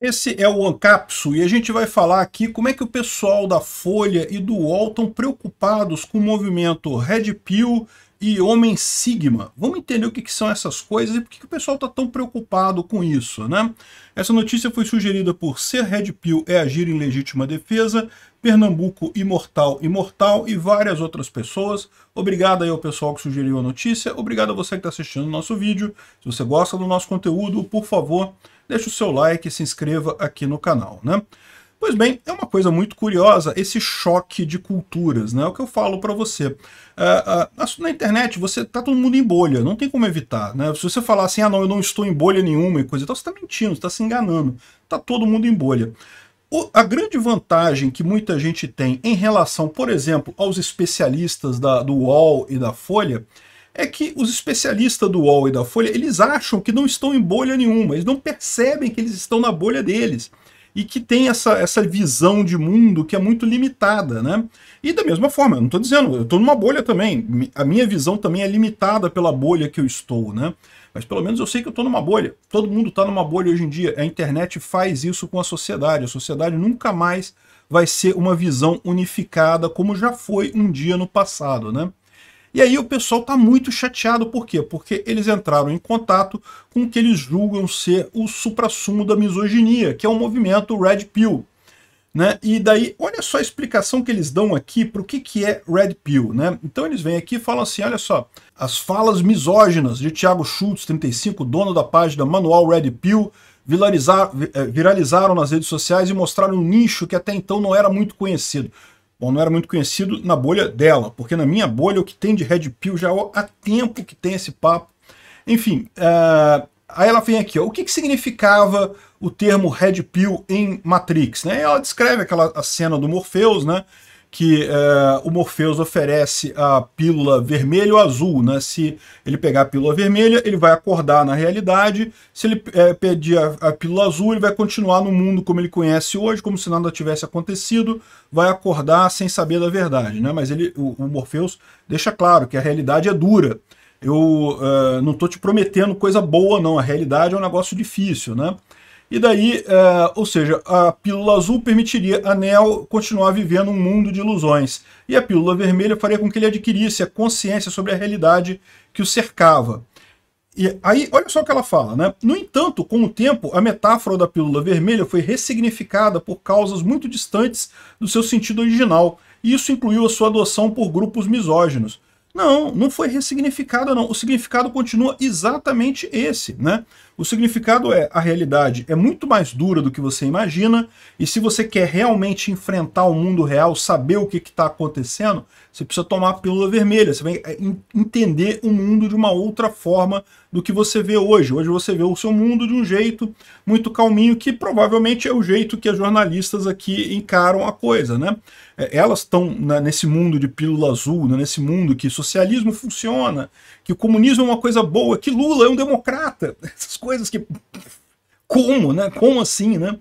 Esse é o Ancapsul e a gente vai falar aqui como é que o pessoal da Folha e do UOL estão preocupados com o movimento Red Pill e Homem Sigma. Vamos entender o que, que são essas coisas e por que, que o pessoal está tão preocupado com isso, né? Essa notícia foi sugerida por Ser Red Pill é agir em legítima defesa, Pernambuco Imortal Imortal e várias outras pessoas. Obrigado aí ao pessoal que sugeriu a notícia, obrigado a você que está assistindo o nosso vídeo. Se você gosta do nosso conteúdo, por favor, deixe o seu like e se inscreva aqui no canal, né? Pois bem, é uma coisa muito curiosa esse choque de culturas, né? É o que eu falo para você. É, é, na internet, você tá todo mundo em bolha, não tem como evitar, né? Se você falar assim, ah, não, eu não estou em bolha nenhuma e coisa e tal, você tá mentindo, você tá se enganando. Tá todo mundo em bolha. O, a grande vantagem que muita gente tem em relação, por exemplo, aos especialistas da, do UOL e da Folha é que os especialistas do UOL e da Folha, eles acham que não estão em bolha nenhuma, eles não percebem que eles estão na bolha deles e que tem essa, essa visão de mundo que é muito limitada, né? E da mesma forma, eu não estou dizendo, eu estou numa bolha também, a minha visão também é limitada pela bolha que eu estou, né? Mas pelo menos eu sei que eu estou numa bolha, todo mundo está numa bolha hoje em dia, a internet faz isso com a sociedade, a sociedade nunca mais vai ser uma visão unificada como já foi um dia no passado, né? E aí o pessoal está muito chateado, por quê? Porque eles entraram em contato com o que eles julgam ser o suprassumo da misoginia, que é o movimento Red Pill. Né? E daí, olha só a explicação que eles dão aqui para o que, que é Red Pill. Né? Então eles vêm aqui e falam assim, olha só, as falas misóginas de Thiago Schultz, 35, dono da página Manual Red Pill, eh, viralizaram nas redes sociais e mostraram um nicho que até então não era muito conhecido. Bom, não era muito conhecido na bolha dela, porque na minha bolha o que tem de Red Pill já há tempo que tem esse papo. Enfim, uh, aí ela vem aqui, ó, o que, que significava o termo Red Pill em Matrix? Né? Ela descreve aquela cena do Morpheus, né? que é, o Morpheus oferece a pílula vermelha ou azul. Né? Se ele pegar a pílula vermelha, ele vai acordar na realidade. Se ele é, pedir a, a, pílula azul, ele vai continuar no mundo como ele conhece hoje, como se nada tivesse acontecido, vai acordar sem saber da verdade. Né? Mas ele, o, o Morpheus deixa claro que a realidade é dura. Eu uh, não estou te prometendo coisa boa, não. A realidade é um negócio difícil, né? E daí, eh, ou seja, a pílula azul permitiria a Neo continuar vivendo um mundo de ilusões, e a pílula vermelha faria com que ele adquirisse a consciência sobre a realidade que o cercava. E aí, olha só o que ela fala, né? No entanto, com o tempo, a metáfora da pílula vermelha foi ressignificada por causas muito distantes do seu sentido original, e isso incluiu a sua adoção por grupos misóginos. Não, não foi ressignificada não. O significado continua exatamente esse, né? O significado é: a realidade é muito mais dura do que você imagina, e se você quer realmente enfrentar o mundo real, saber o que está acontecendo, você precisa tomar a pílula vermelha, você vai é, entender o mundo de uma outra forma do que você vê hoje. Hoje você vê o seu mundo de um jeito muito calminho, que provavelmente é o jeito que as jornalistas aqui encaram a coisa, né? É, elas estão nesse mundo de pílula azul, né? nesse mundo que socialismo funciona, que o comunismo é uma coisa boa, que Lula é um democrata, essas coisas coisas que. Como, né? Como assim, né?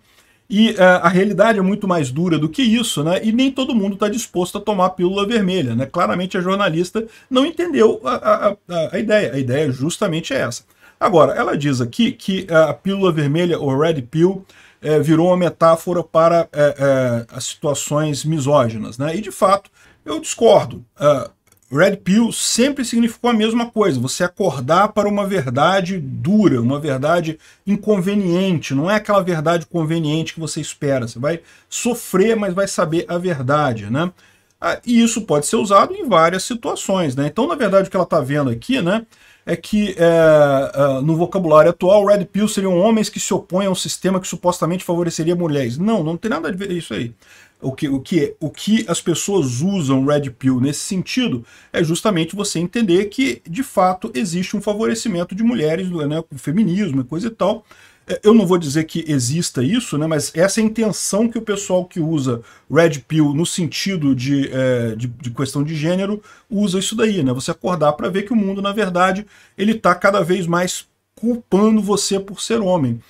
E uh, a realidade é muito mais dura do que isso, né? E nem todo mundo está disposto a tomar a pílula vermelha, né? Claramente a jornalista não entendeu a, a, a ideia. A ideia justamente é essa. Agora, ela diz aqui que é, a pílula vermelha, ou red pill, é, virou uma metáfora para é, é, as situações misóginas, né? E de fato, eu discordo. Uh, Red Pill sempre significou a mesma coisa, você acordar para uma verdade dura, uma verdade inconveniente, não é aquela verdade conveniente que você espera, você vai sofrer, mas vai saber a verdade, né? Ah, e isso pode ser usado em várias situações, né? Então, na verdade, o que ela está vendo aqui, né, é que é, no vocabulário atual, Red Pill seriam homens que se opõem a um sistema que supostamente favoreceria mulheres. Não, não tem nada a ver isso aí o que, o que, o que as pessoas usam Red Pill nesse sentido é justamente você entender que, de fato, existe um favorecimento de mulheres, né, com feminismo e coisa e tal. É, eu não vou dizer que exista isso, né, mas essa é a intenção que o pessoal que usa Red Pill no sentido de, é, de, de, questão de gênero usa isso daí, né? Você acordar para ver que o mundo, na verdade, ele está cada vez mais culpando você por ser homem.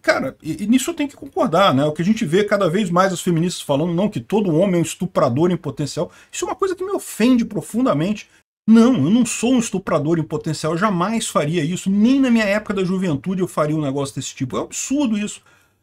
Cara, e, e nisso eu tenho que concordar, né? O que a gente vê cada vez mais as feministas falando, não, que todo homem é um estuprador em potencial. Isso é uma coisa que me ofende profundamente. Não, eu não sou um estuprador em potencial, eu jamais faria isso, nem na minha época da juventude eu faria um negócio desse tipo. É um absurdo isso.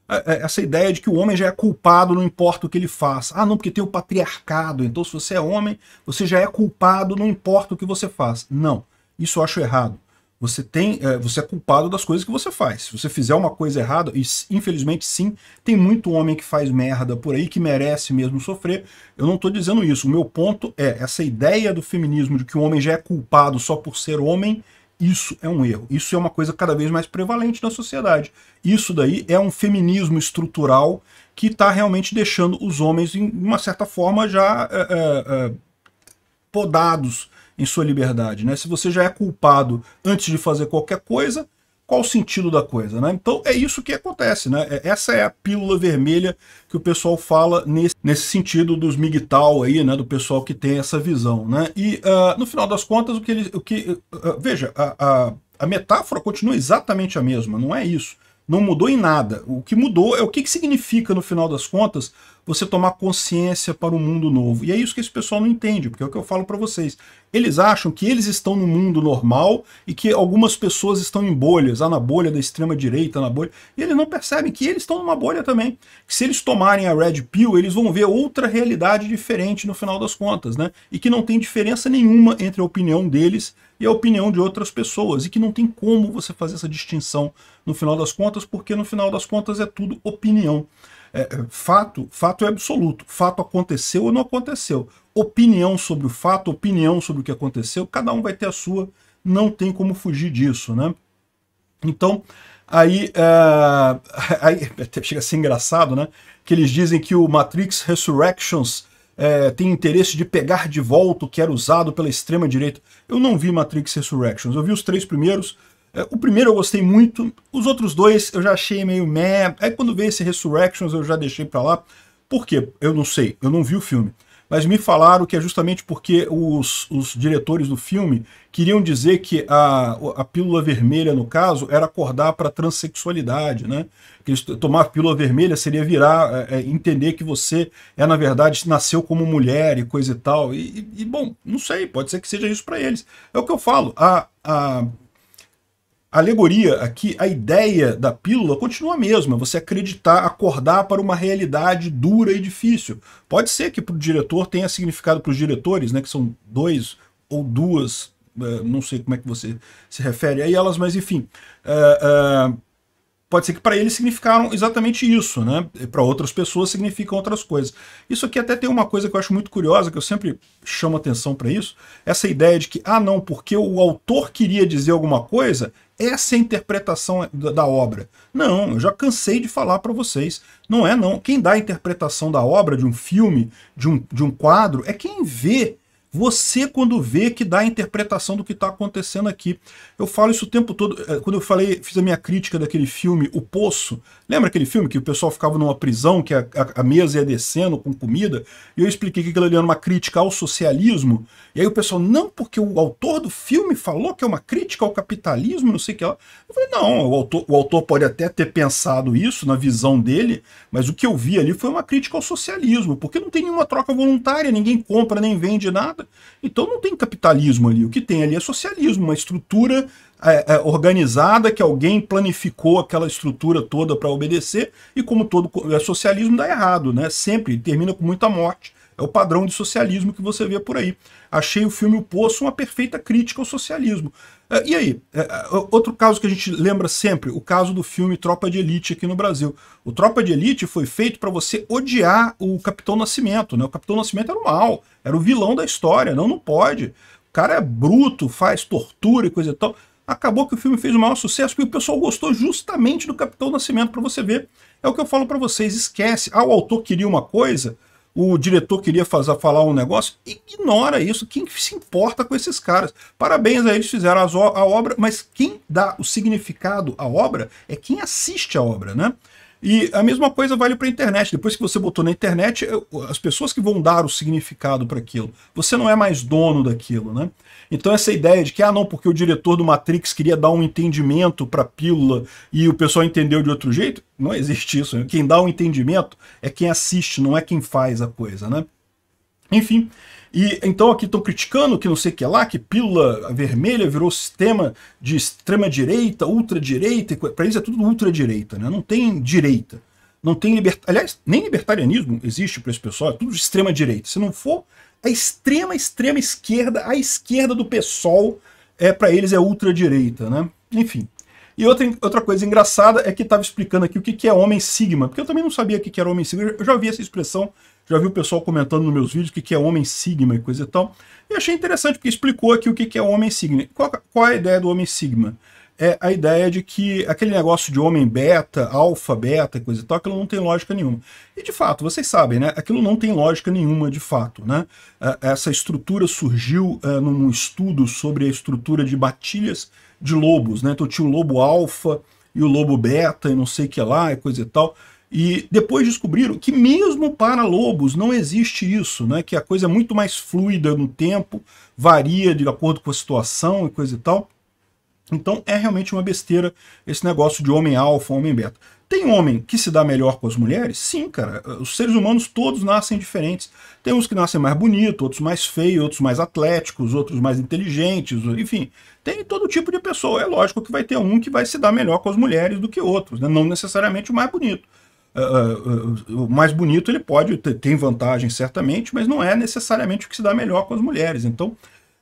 É, é, essa ideia de que o homem já é culpado, não importa o que ele faça. Ah, não, porque tem o patriarcado, então se você é homem, você já é culpado, não importa o que você faz. Não, isso eu acho errado. Você tem, é, você é culpado das coisas que você faz. Se você fizer uma coisa errada, e infelizmente sim, tem muito homem que faz merda por aí, que merece mesmo sofrer. Eu não estou dizendo isso. O meu ponto é, essa ideia do feminismo de que o homem já é culpado só por ser homem, isso é um erro. Isso é uma coisa cada vez mais prevalente na sociedade. Isso daí é um feminismo estrutural que está realmente deixando os homens, de uma certa forma, já é, é, é podados em sua liberdade, né? Se você já é culpado antes de fazer qualquer coisa, qual o sentido da coisa, né? Então é isso que acontece, né? É, essa é a pílula vermelha que o pessoal fala nesse, nesse sentido dos migtal aí, né? Do pessoal que tem essa visão, né? E uh, no final das contas, o que eles... O que, uh, veja, a, a, a, metáfora continua exatamente a mesma, não é isso. Não mudou em nada. O que mudou é o que, que significa, no final das contas, você tomar consciência para um mundo novo. E é isso que esse pessoal não entende, porque é o que eu falo para vocês. Eles acham que eles estão no mundo normal e que algumas pessoas estão em bolhas, ah, na bolha da extrema-direita, na bolha. E eles não percebem que eles estão numa bolha também. Que se eles tomarem a Red Pill, eles vão ver outra realidade diferente no final das contas, né? E que não tem diferença nenhuma entre a opinião deles e a opinião de outras pessoas, e que não tem como você fazer essa distinção no final das contas, porque no final das contas é tudo opinião. É, é, fato, fato é absoluto. Fato aconteceu ou não aconteceu. Opinião sobre o fato, opinião sobre o que aconteceu, cada um vai ter a sua. Não tem como fugir disso, né? Então, aí, uh, aí chega a ser engraçado, né? Que eles dizem que o Matrix Resurrections é, tem interesse de pegar de volta o que era usado pela extrema-direita. Eu não vi Matrix Resurrections, eu vi os três primeiros, é, o primeiro eu gostei muito, os outros dois eu já achei meio meh. Aí quando veio esse Resurrections eu já deixei pra lá. Por quê? Eu não sei, eu não vi o filme. Mas me falaram que é justamente porque os, os diretores do filme queriam dizer que a, a pílula vermelha, no caso, era acordar para transexualidade, né? Que tomar a pílula vermelha seria virar, é, é, entender que você é, na verdade, nasceu como mulher e coisa e tal. E, e bom, não sei, pode ser que seja isso para eles. É o que eu falo, a, a a alegoria aqui, a ideia da pílula continua a mesma, você acreditar, acordar para uma realidade dura e difícil. Pode ser que para o diretor tenha significado para os diretores, né, que são dois ou duas, eh, não sei como é que você se refere a elas, mas enfim, uh, uh, pode ser que para eles significaram exatamente isso, né? Para outras pessoas significam outras coisas. Isso aqui até tem uma coisa que eu acho muito curiosa, que eu sempre chamo atenção para isso, essa ideia de que, ah não, porque o autor queria dizer alguma coisa, essa é a interpretação da obra. Não, eu já cansei de falar para vocês. Não é não. Quem dá a interpretação da obra, de um filme, de um, de um quadro, é quem vê você, quando vê, que dá a interpretação do que está acontecendo aqui. Eu falo isso o tempo todo. Eh, quando eu falei, fiz a minha crítica daquele filme O Poço, lembra aquele filme que o pessoal ficava numa prisão, que a, a, a mesa ia descendo com comida? E eu expliquei que aquilo ali era uma crítica ao socialismo. E aí o pessoal, não, porque o autor do filme falou que é uma crítica ao capitalismo, não sei o que lá. Eu falei, não, o autor, o autor pode até ter pensado isso na visão dele, mas o que eu vi ali foi uma crítica ao socialismo, porque não tem nenhuma troca voluntária, ninguém compra nem vende nada. Então não tem capitalismo ali. O que tem ali é socialismo, uma estrutura é, é, organizada que alguém planificou aquela estrutura toda para obedecer. E como todo é, socialismo dá errado, né? Sempre termina com muita morte é o padrão de socialismo que você vê por aí. Achei o filme O Poço uma perfeita crítica ao socialismo. É, e aí, é, é, outro caso que a gente lembra sempre, o caso do filme Tropa de Elite aqui no Brasil. O Tropa de Elite foi feito para você odiar o Capitão Nascimento, né? O Capitão Nascimento era o mal, era o vilão da história, não, não pode. O cara é bruto, faz tortura e coisa e tal. Acabou que o filme fez o maior sucesso porque o pessoal gostou justamente do Capitão Nascimento, para você ver. É o que eu falo para vocês, esquece. Ah, o autor queria uma coisa, o diretor queria fazer, falar um negócio, ignora isso. Quem se importa com esses caras? Parabéns a eles fizeram a obra, mas quem dá o significado à obra é quem assiste a obra, né? E a mesma coisa vale para a internet. Depois que você botou na internet, as pessoas que vão dar o significado para aquilo. Você não é mais dono daquilo, né? Então essa ideia de que, ah, não, porque o diretor do Matrix queria dar um entendimento para a pílula e o pessoal entendeu de outro jeito, não existe isso. Né? Quem dá o um entendimento é quem assiste, não é quem faz a coisa, né? Enfim, e então aqui estão criticando que não sei o que lá, que pílula vermelha virou sistema de extrema-direita, ultradireita, para eles é tudo ultradireita, né? Não tem direita, não tem libertarianismo. Aliás, nem libertarianismo existe para esse pessoal, é tudo de extrema-direita. Se não for a é extrema, extrema esquerda, a esquerda do PSOL, é, para eles é ultradireita, né? Enfim. E outra, outra coisa engraçada é que estava explicando aqui o que, que é homem sigma, porque eu também não sabia o que, que era homem sigma, eu já ouvi essa expressão já vi o pessoal comentando nos meus vídeos o que, que é homem sigma e coisa e tal. E achei interessante, porque explicou aqui o que, que é homem sigma. Qual, qual é a ideia do homem sigma? É a ideia de que aquele negócio de homem beta, alfa, beta e coisa e tal, aquilo não tem lógica nenhuma. E de fato, vocês sabem, né? Aquilo não tem lógica nenhuma de fato, né? É, essa estrutura surgiu é, num estudo sobre a estrutura de batilhas de lobos, né? Então tinha o lobo alfa e o lobo beta e não sei o que lá e coisa e tal. E depois descobriram que mesmo para lobos não existe isso, né? que a coisa é muito mais fluida no tempo, varia de acordo com a situação e coisa e tal. Então é realmente uma besteira esse negócio de homem alfa, homem beta. Tem homem que se dá melhor com as mulheres? Sim, cara. Os seres humanos todos nascem diferentes. Tem uns que nascem mais bonitos, outros mais feios, outros mais atléticos, outros mais inteligentes, enfim. Tem todo tipo de pessoa. É lógico que vai ter um que vai se dar melhor com as mulheres do que outros, né? não necessariamente o mais bonito Uh, uh, o mais bonito ele pode ter tem vantagem certamente, mas não é necessariamente o que se dá melhor com as mulheres. Então,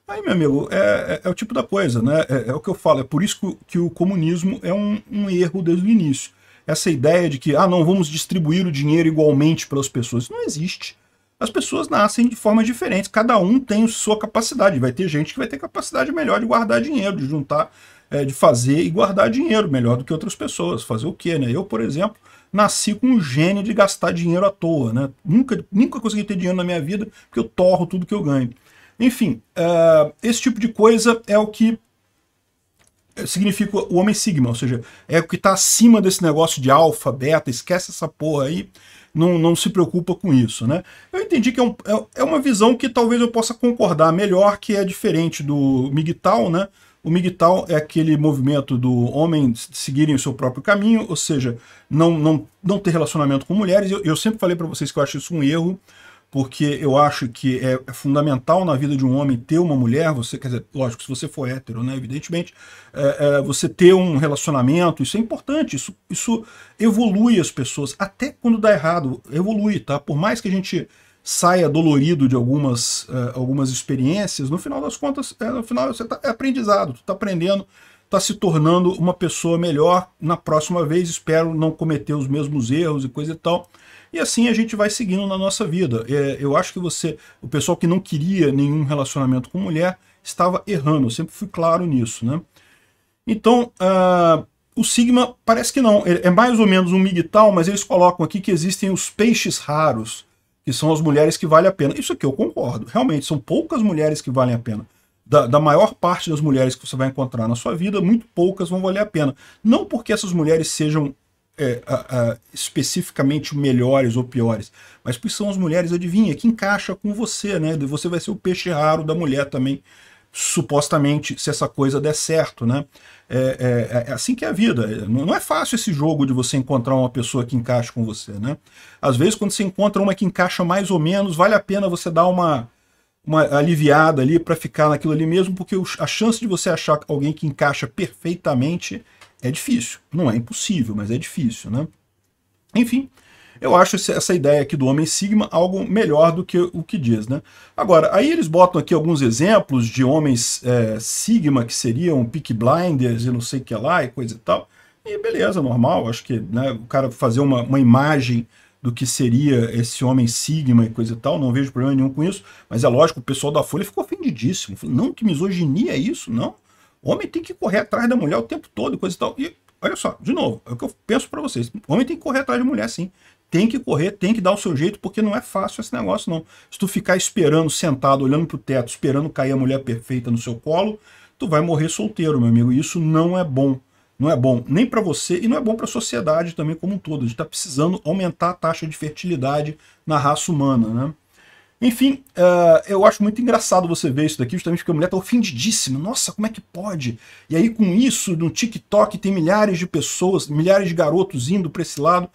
aí meu amigo, é, é, é, o tipo da coisa, né? É, é, o que eu falo, é por isso que, o, que o comunismo é um, um, erro desde o início. Essa ideia de que, ah, não, vamos distribuir o dinheiro igualmente para as pessoas, não existe. As pessoas nascem de formas diferentes, cada um tem sua capacidade. Vai ter gente que vai ter capacidade melhor de guardar dinheiro, de juntar, é, de fazer e guardar dinheiro melhor do que outras pessoas. Fazer o quê, né? Eu, por exemplo, nasci com um gênio de gastar dinheiro à toa, né? Nunca, nunca consegui ter dinheiro na minha vida, porque eu torro tudo que eu ganho. Enfim, uh, esse tipo de coisa é o que significa o homem sigma, ou seja, é o que está acima desse negócio de alfa, beta, esquece essa porra aí, não, não se preocupa com isso, né? Eu entendi que é, um, é, é uma visão que talvez eu possa concordar melhor, que é diferente do MGTOW, né? O migtal é aquele movimento do homem seguirem o seu próprio caminho, ou seja, não, não, não ter relacionamento com mulheres. Eu, eu sempre falei para vocês que eu acho isso um erro, porque eu acho que é, é fundamental na vida de um homem ter uma mulher, você, quer dizer, lógico, se você for hétero, né, evidentemente, é, é, você ter um relacionamento, isso é importante, isso, isso evolui as pessoas, até quando dá errado, evolui, tá? Por mais que a gente saia dolorido de algumas, uh, algumas experiências, no final das contas, é, no final você tá, é aprendizado, tu tá aprendendo, tá se tornando uma pessoa melhor na próxima vez, espero não cometer os mesmos erros e coisa e tal. E assim a gente vai seguindo na nossa vida. É, eu acho que você, o pessoal que não queria nenhum relacionamento com mulher, estava errando, eu sempre fui claro nisso, né? Então, uh, o Sigma parece que não, é, é mais ou menos um migtal, mas eles colocam aqui que existem os peixes raros, que são as mulheres que valem a pena. Isso aqui eu concordo. Realmente, são poucas mulheres que valem a pena. Da, da, maior parte das mulheres que você vai encontrar na sua vida, muito poucas vão valer a pena. Não porque essas mulheres sejam é, a, a, especificamente melhores ou piores, mas porque são as mulheres, adivinha, que encaixa com você, né? Você vai ser o peixe raro da mulher também supostamente, se essa coisa der certo, né? É, é, é, é assim que é a vida. Não é fácil esse jogo de você encontrar uma pessoa que encaixa com você, né? Às vezes, quando você encontra uma que encaixa mais ou menos, vale a pena você dar uma, uma aliviada ali para ficar naquilo ali mesmo, porque a chance de você achar alguém que encaixa perfeitamente é difícil. Não é impossível, mas é difícil, né? Enfim, eu acho essa ideia aqui do Homem Sigma algo melhor do que o que diz. Né? Agora, aí eles botam aqui alguns exemplos de homens é, Sigma que seriam Peak Blinders e não sei o que lá e coisa e tal. E beleza, normal, acho que né, o cara fazer uma, uma imagem do que seria esse homem sigma e coisa e tal, não vejo problema nenhum com isso, mas é lógico, o pessoal da Folha ficou ofendidíssimo, falou, não, que misoginia é isso, não, homem tem que correr atrás da mulher o tempo todo e coisa e tal, e olha só, de novo, é o que eu penso para vocês, homem tem que correr atrás de mulher sim, tem que correr, tem que dar o seu jeito, porque não é fácil esse negócio, não. Se tu ficar esperando, sentado, olhando pro teto, esperando cair a mulher perfeita no seu colo, tu vai morrer solteiro, meu amigo. E isso não é bom. Não é bom nem para você e não é bom para a sociedade também como um todo. A gente está precisando aumentar a taxa de fertilidade na raça humana, né? Enfim, uh, eu acho muito engraçado você ver isso daqui, justamente porque a mulher tá ofendidíssima. Nossa, como é que pode? E aí com isso, no TikTok, tem milhares de pessoas, milhares de garotos indo para esse lado.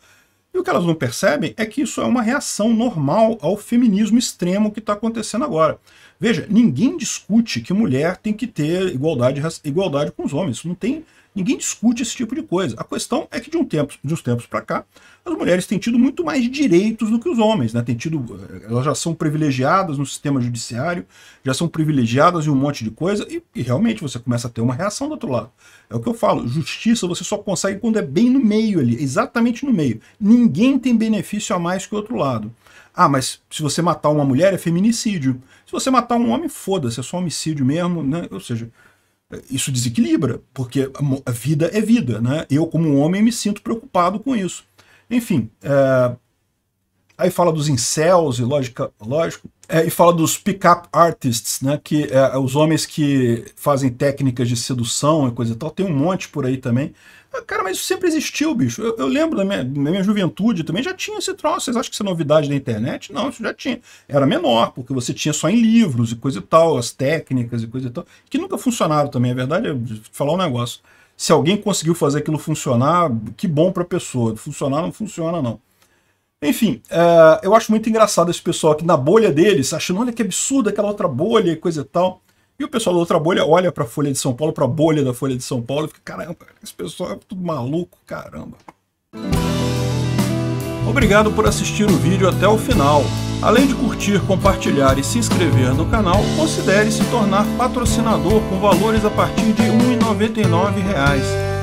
E o que elas não percebem é que isso é uma reação normal ao feminismo extremo que está acontecendo agora. Veja, ninguém discute que mulher tem que ter igualdade, igualdade com os homens. Isso não tem Ninguém discute esse tipo de coisa. A questão é que de, um tempo, de uns tempos para cá, as mulheres têm tido muito mais direitos do que os homens. Né? Têm tido, eh, elas já são privilegiadas no sistema judiciário, já são privilegiadas em um monte de coisa, e, e realmente você começa a ter uma reação do outro lado. É o que eu falo, justiça você só consegue quando é bem no meio ali, exatamente no meio. Ninguém tem benefício a mais que o outro lado. Ah, mas se você matar uma mulher é feminicídio. Se você matar um homem, foda-se, é só homicídio mesmo, né? Ou seja, isso desequilibra, porque a vida é vida, né? Eu, como homem, me sinto preocupado com isso. Enfim, é, Aí fala dos incels e lógica, lógico, é, e fala dos pick-up artists, né, que é, é, os homens que fazem técnicas de sedução e coisa e tal, tem um monte por aí também. Ah, cara, mas isso sempre existiu, bicho. Eu, eu lembro da minha, da minha, juventude também, já tinha esse troço. Vocês acham que isso é novidade da internet? Não, isso já tinha. Era menor, porque você tinha só em livros e coisa e tal, as técnicas e coisa e tal, que nunca funcionaram também, é verdade, é falar um negócio. Se alguém conseguiu fazer aquilo funcionar, que bom para a pessoa. Funcionar não funciona, não. Enfim, uh, eu acho muito engraçado esse pessoal aqui na bolha deles, achando, olha que absurdo aquela outra bolha e coisa e tal. E o pessoal da outra bolha olha para a Folha de São Paulo, para a bolha da Folha de São Paulo e fica, caramba, esse pessoal é tudo maluco, caramba. Obrigado por assistir o vídeo até o final. Além de curtir, compartilhar e se inscrever no canal, considere se tornar patrocinador com valores a partir de R$ 1,99